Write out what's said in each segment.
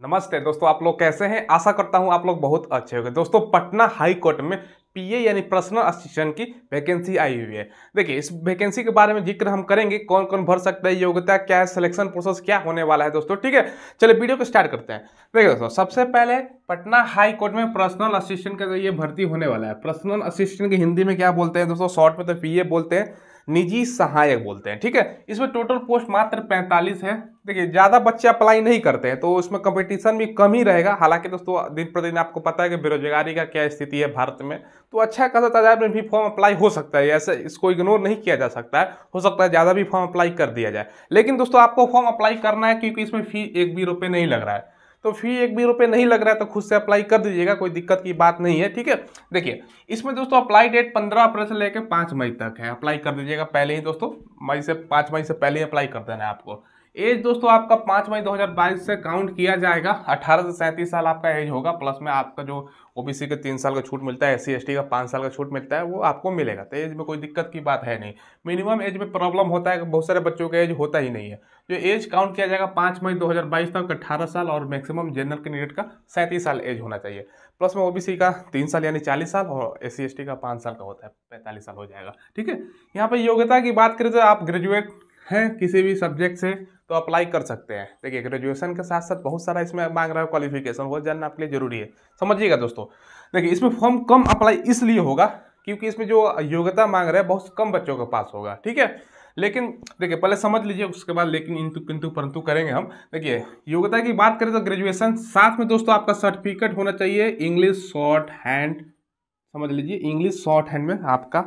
नमस्ते दोस्तों आप लोग कैसे हैं आशा करता हूं आप लोग बहुत अच्छे होंगे दोस्तों पटना हाई कोर्ट में पीए यानी पर्सनल असिस्टेंट की वैकेंसी आई हुई है देखिए इस वैकेंसी के बारे में जिक्र हम करेंगे कौन कौन भर सकता है योग्यता क्या है सिलेक्शन प्रोसेस क्या होने वाला है दोस्तों ठीक है चलिए वीडियो को स्टार्ट करते हैं देखिए दोस्तों सबसे पहले पटना हाई कोर्ट में पर्सनल असिस्टेंट का ये भर्ती होने वाला है पर्सनल असिस्टेंट की हिंदी में क्या बोलते हैं दोस्तों शॉर्ट में तो पी बोलते हैं निजी सहायक बोलते हैं ठीक है इसमें टोटल पोस्ट मात्र पैंतालीस है देखिए ज़्यादा बच्चे अप्लाई नहीं करते हैं तो उसमें कंपटीशन भी कम ही रहेगा हालांकि दोस्तों दिन प्रतिदिन आपको पता है कि बेरोजगारी का क्या स्थिति है भारत में तो अच्छा खासा तादाद में भी फॉर्म अप्लाई हो सकता है ऐसे इसको इग्नोर नहीं किया जा सकता है हो सकता है ज़्यादा भी फॉर्म अप्लाई कर दिया जाए लेकिन दोस्तों आपको फॉर्म अप्लाई करना है क्योंकि इसमें फी एक भी रुपये नहीं लग रहा है तो फी एक भी रुपये नहीं लग रहा है तो खुद से अप्लाई कर दीजिएगा कोई दिक्कत की बात नहीं है ठीक है देखिए इसमें दोस्तों अप्लाई डेट पंद्रह अप्रैल से लेकर पाँच मई तक है अप्लाई कर दीजिएगा पहले ही दोस्तों मई से पाँच मई से पहले ही अप्लाई कर देना है आपको एज दोस्तों आपका पाँच मई 2022 से काउंट किया जाएगा अठारह से सैंतीस साल आपका एज होगा प्लस में आपका जो ओबीसी के तीन साल का छूट मिलता है एस सी का पाँच साल का छूट मिलता है वो आपको मिलेगा तो एज में कोई दिक्कत की बात है नहीं मिनिमम एज में प्रॉब्लम होता है बहुत सारे बच्चों का एज होता ही नहीं है जो एज काउंट किया जाएगा पाँच मई दो तक अट्ठारह साल और मैक्सिमम जनरल कैंडिडेट का सैंतीस साल एज होना चाहिए प्लस में ओबीसी का तीन साल यानी चालीस साल और एस सी का पाँच साल का होता है पैंतालीस साल हो जाएगा ठीक है यहाँ पर योग्यता की बात करें तो आप ग्रेजुएट हैं किसी भी सब्जेक्ट से तो अप्लाई कर सकते हैं देखिए ग्रेजुएशन के साथ साथ बहुत सारा इसमें मांग रहा है क्वालिफिकेशन वो जानना आपके लिए जरूरी है समझिएगा दोस्तों देखिए इसमें फॉर्म कम अप्लाई इसलिए होगा क्योंकि इसमें जो योग्यता मांग रहा है बहुत कम बच्चों के पास होगा ठीक है लेकिन देखिए पहले समझ लीजिए उसके बाद लेकिन इंतु किंतु परंतु करेंगे हम देखिए योग्यता की बात करें तो ग्रेजुएशन साथ में दोस्तों आपका सर्टिफिकेट होना चाहिए इंग्लिश शॉर्ट हैंड समझ लीजिए इंग्लिश शॉर्ट हैंड में आपका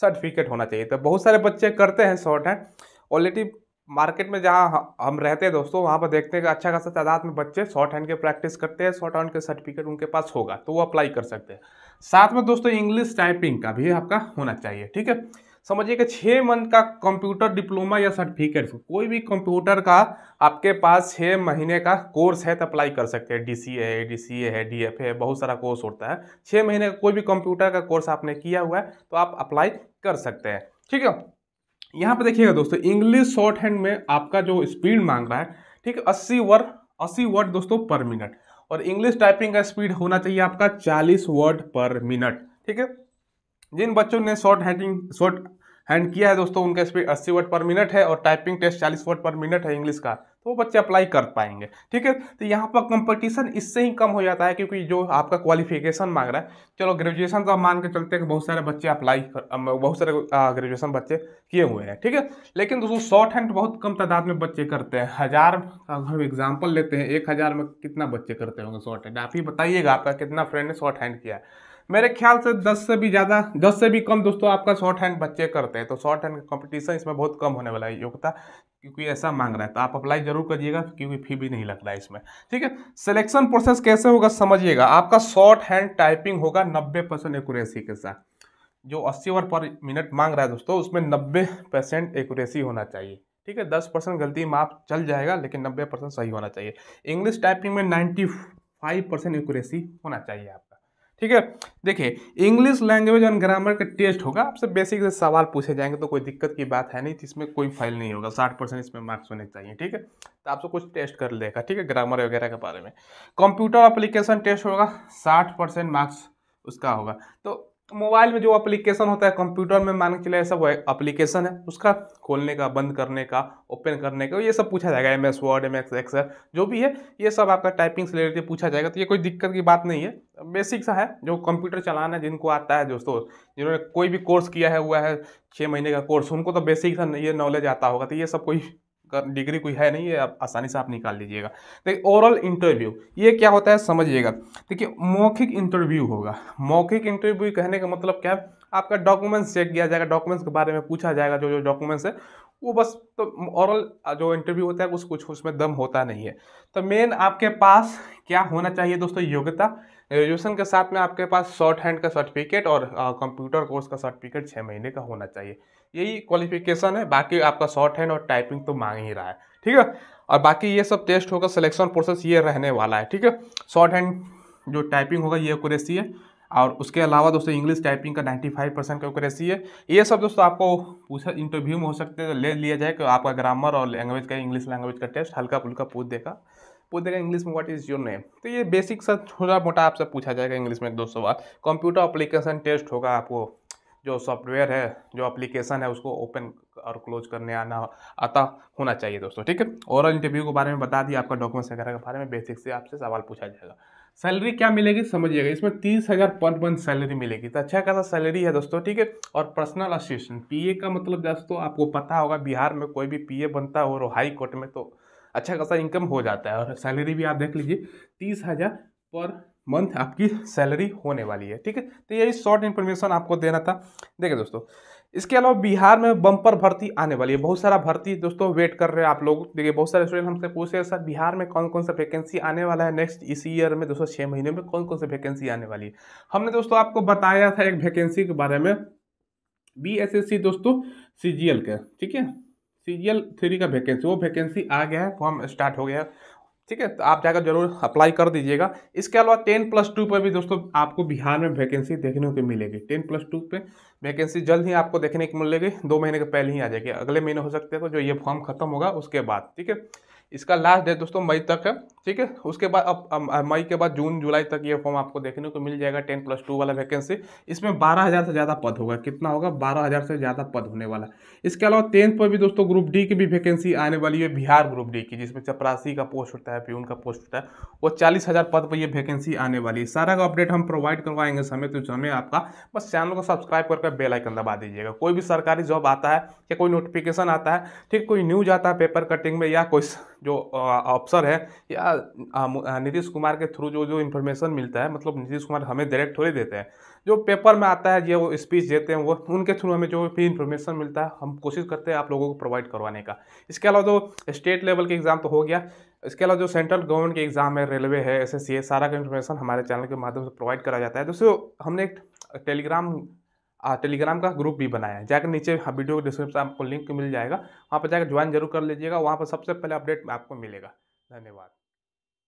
सर्टिफिकेट होना चाहिए तो बहुत सारे बच्चे करते हैं शॉर्ट हैंड ऑलरेडी मार्केट में जहाँ हम रहते हैं दोस्तों वहाँ पर देखते हैं कि अच्छा खासा तादाद में बच्चे शॉर्ट हैंड के प्रैक्टिस करते हैं शॉर्ट हैंड के सर्टिफिकेट उनके पास होगा तो वो अप्लाई कर सकते हैं साथ में दोस्तों इंग्लिश टाइपिंग का भी आपका होना चाहिए ठीक है समझिए कि छः मंथ का कंप्यूटर डिप्लोमा या सर्टिफिकेट कोई भी कंप्यूटर का आपके पास छः महीने का कोर्स है तो अप्लाई कर सकते हैं डी सी ए है डी सी ए है डी एफ ए है बहुत सारा कोर्स होता है छः महीने का कोई भी कंप्यूटर का कोर्स आपने किया हुआ है तो आप अप्लाई कर सकते हैं ठीक है यहाँ पे देखिएगा दोस्तों इंग्लिश शॉर्ट हैंड में आपका जो स्पीड मांग रहा है ठीक है अस्सी वर्ड अस्सी वर्ड दोस्तों पर मिनट और इंग्लिश टाइपिंग का स्पीड होना चाहिए आपका चालीस वर्ड पर मिनट ठीक है जिन बच्चों ने शॉर्ट हैंडिंग शॉर्ट हैंड किया है दोस्तों उनका स्पीड अस्सी वर्ड पर मिनट है और टाइपिंग टेस्ट चालीस वर्ड पर मिनट है इंग्लिश का तो वो बच्चे अप्लाई कर पाएंगे ठीक है तो यहाँ पर कंपटीशन इससे ही कम हो जाता है क्योंकि जो आपका क्वालिफिकेशन मांग रहा है चलो ग्रेजुएशन तो मान के चलते हैं कि बहुत सारे बच्चे अप्लाई बहुत सारे ग्रेजुएशन बच्चे किए हुए हैं ठीक है लेकिन दोस्तों शॉर्ट हैंड बहुत कम तादाद में बच्चे करते हैं हज़ार हम एग्जाम्पल लेते हैं एक हज़ार में कितना बच्चे करते होंगे शॉर्ट हैंड आप ही बताइएगा आपका कितना फ्रेंड ने शॉर्ट हैंड किया है मेरे ख्याल से 10 से भी ज़्यादा 10 से भी कम दोस्तों आपका शॉर्ट हैंड बच्चे करते हैं तो शॉर्ट हैंड का कंपटीशन इसमें बहुत कम होने वाला है योग्यता क्योंकि ऐसा मांग रहा है तो आप अप्लाई जरूर करिएगा क्योंकि फी भी नहीं लग रहा है इसमें ठीक है सिलेक्शन प्रोसेस कैसे होगा समझिएगा आपका शॉर्ट हैंड टाइपिंग होगा नब्बे परसेंट एक्यूरेसी के साथ जो अस्सी वर्ड पर मिनट मांग रहा है दोस्तों उसमें नब्बे परसेंट एक्यूरेसी होना चाहिए ठीक है दस परसेंट गलती माफ चल जाएगा लेकिन नब्बे परसेंट सही होना चाहिए इंग्लिश टाइपिंग में नाइन्टी फाइव परसेंट एक्यूरेसी होना चाहिए आपका ठीक है देखिए इंग्लिश लैंग्वेज एंड ग्रामर का टेस्ट होगा आपसे बेसिक से सवाल पूछे जाएंगे तो कोई दिक्कत की बात है नहीं इसमें कोई फाइल नहीं होगा साठ परसेंट इसमें मार्क्स होने चाहिए ठीक है तो आपसे कुछ टेस्ट कर लेगा ठीक है ग्रामर वगैरह के बारे में कंप्यूटर अप्लीकेशन टेस्ट होगा साठ परसेंट मार्क्स उसका होगा तो तो मोबाइल में जो एप्लीकेशन होता है कंप्यूटर में मान के चले सब एप्लीकेशन है उसका खोलने का बंद करने का ओपन करने का ये सब पूछा जाएगा M S word M X Excel जो भी है ये सब आपका टाइपिंग से रिलेटेड पूछा जाएगा तो ये कोई दिक्कत की बात नहीं है बेसिक सा है जो कंप्यूटर चलाना जिनको आता है दोस्तों जिन्होंने कोई भी कोर्स किया है हुआ है छः महीने का कोर्स उनको तो बेसिक सा ये नॉलेज आता होगा तो ये सब कोई डिग्री कोई है नहीं है आप आसानी से आप निकाल लीजिएगा देखिए ओरल इंटरव्यू ये क्या होता है समझिएगा देखिए मौखिक इंटरव्यू होगा मौखिक इंटरव्यू कहने का मतलब क्या है आपका डॉक्यूमेंट्स चेक किया जाएगा डॉक्यूमेंट्स के बारे में पूछा जाएगा जो जो डॉक्यूमेंट्स है वो बस तो औरल जो इंटरव्यू होता है उस कुछ उसमें दम होता नहीं है तो मेन आपके पास क्या होना चाहिए दोस्तों योग्यता ग्रेजुएशन के साथ में आपके पास शॉर्ट हैंड का सर्टिफिकेट और कंप्यूटर कोर्स का सर्टिफिकेट छः महीने का होना चाहिए यही क्वालिफिकेशन है बाकी आपका शॉर्ट हैंड और टाइपिंग तो मांग ही रहा है ठीक है और बाकी ये सब टेस्ट होगा सिलेक्शन प्रोसेस ये रहने वाला है ठीक है शॉर्ट हैंड जो टाइपिंग होगा ये कुरेसी है और उसके अलावा दोस्तों इंग्लिश टाइपिंग का 95 परसेंट का करेसी है ये सब दोस्तों आपको पूछा इंटरव्यू में हो सकते हैं ले लिया जाए कि आपका ग्रामर और लैंग्वेज का इंग्लिश लैंग्वेज का टेस्ट हल्का फुल्का पूछ देगा पूछ देगा इंग्लिश में व्हाट इज़ योर नेम तो ये बेसिक सा थोड़ा मोटा आपसे पूछा जाएगा इंग्लिश में दो सवाल कंप्यूटर अप्लीकेशन टेस्ट होगा आपको जो सॉफ्टवेयर है जो अप्लीकेशन है उसको ओपन और क्लोज करने आना आता होना चाहिए दोस्तों ठीक है ओवरऑल इंटरव्यू के बारे में बता दिया आपका डॉक्यूमेंट्स वगैरह के बारे में बेसिक से आपसे सवाल पूछा जाएगा सैलरी क्या मिलेगी समझिएगा इसमें तीस हज़ार पर मंथ सैलरी मिलेगी तो अच्छा खासा सैलरी है दोस्तों ठीक है और पर्सनल असिस्टेंट पीए का मतलब दोस्तों आपको पता होगा बिहार में कोई भी पीए बनता हो और हाई कोर्ट में तो अच्छा खासा इनकम हो जाता है और सैलरी भी आप देख लीजिए तीस हज़ार पर मंथ आपकी सैलरी होने वाली है ठीक है तो यही शॉर्ट इन्फॉर्मेशन आपको देना था देखिए दोस्तों इसके अलावा बिहार में बम्पर भर्ती आने वाली है बहुत सारा भर्ती दोस्तों वेट कर रहे हैं आप लोग देखिए बहुत सारे स्टूडेंट हमसे पूछ रहे हैं सर बिहार में कौन कौन सा वैकेंसी आने वाला है नेक्स्ट इसी ईयर में दोस्तों छः महीने में कौन कौन सा वैकेंसी आने वाली है हमने दोस्तों आपको बताया था एक वैकेंसी के बारे में बी एस एस सी दोस्तों सी जी एल के ठीक है सी जी एल थ्री का वैकेंसी वो वैकेंसी आ गया है फॉर्म स्टार्ट हो गया है ठीक है तो आप जाकर जरूर अप्लाई कर दीजिएगा इसके अलावा टेन प्लस टू पर भी दोस्तों आपको बिहार में वैकेंसी देखने को मिलेगी टेन प्लस टू पर वैकेंसी जल्द ही आपको देखने को मिलेगी दो महीने के पहले ही आ जाएगी अगले महीने हो सकते हैं तो जो ये फॉर्म खत्म होगा उसके बाद ठीक है इसका लास्ट डेट दोस्तों मई तक है ठीक है उसके बाद अब मई के बाद जून जुलाई तक ये फॉर्म आपको देखने को मिल जाएगा टेन प्लस टू वाला वैकेंसी इसमें बारह हज़ार से ज़्यादा पद होगा कितना होगा बारह हज़ार से ज़्यादा पद होने वाला इसके अलावा टेंथ पर भी दोस्तों ग्रुप डी की भी वैकेंसी आने वाली है बिहार ग्रुप डी की जिसमें चपरासी का पोस्ट होता है प्यून का पोस्ट होता है वो चालीस हज़ार पद पर यह वैकेंसी आने वाली है सारा का अपडेट हम प्रोवाइड करवाएंगे समय तो समय आपका बस चैनल को सब्सक्राइब करके बेलाइकन दबा दीजिएगा कोई भी सरकारी जॉब आता है या कोई नोटिफिकेशन आता है ठीक कोई न्यूज आता है पेपर कटिंग में या कोई जो अफसर है या नीतीश कुमार के थ्रू जो जो इन्फॉर्मेशन मिलता है मतलब नीतीश कुमार हमें डायरेक्ट थोड़ी देते हैं जो पेपर में आता है जो वो स्पीच देते हैं वो उनके थ्रू हमें जो भी इन्फॉर्मेशन मिलता है हम कोशिश करते हैं आप लोगों को प्रोवाइड करवाने का इसके अलावा जो स्टेट लेवल के एग्ज़ाम तो हो गया इसके अलावा जो सेंट्रल गवर्नमेंट के एग्ज़ाम है रेलवे है एस एस सारा का इन्फॉर्मेशन हमारे चैनल के माध्यम से प्रोवाइड करा जाता है दोस्तों हमने एक टेलीग्राम टेलीग्राम का ग्रुप भी बनाया है जाकर नीचे वीडियो हाँ, के डिस्क्रिप्शन आपको लिंक मिल जाएगा वहाँ पर जाकर ज्वाइन जरूर कर लीजिएगा वहाँ पर सबसे पहले अपडेट आपको मिलेगा धन्यवाद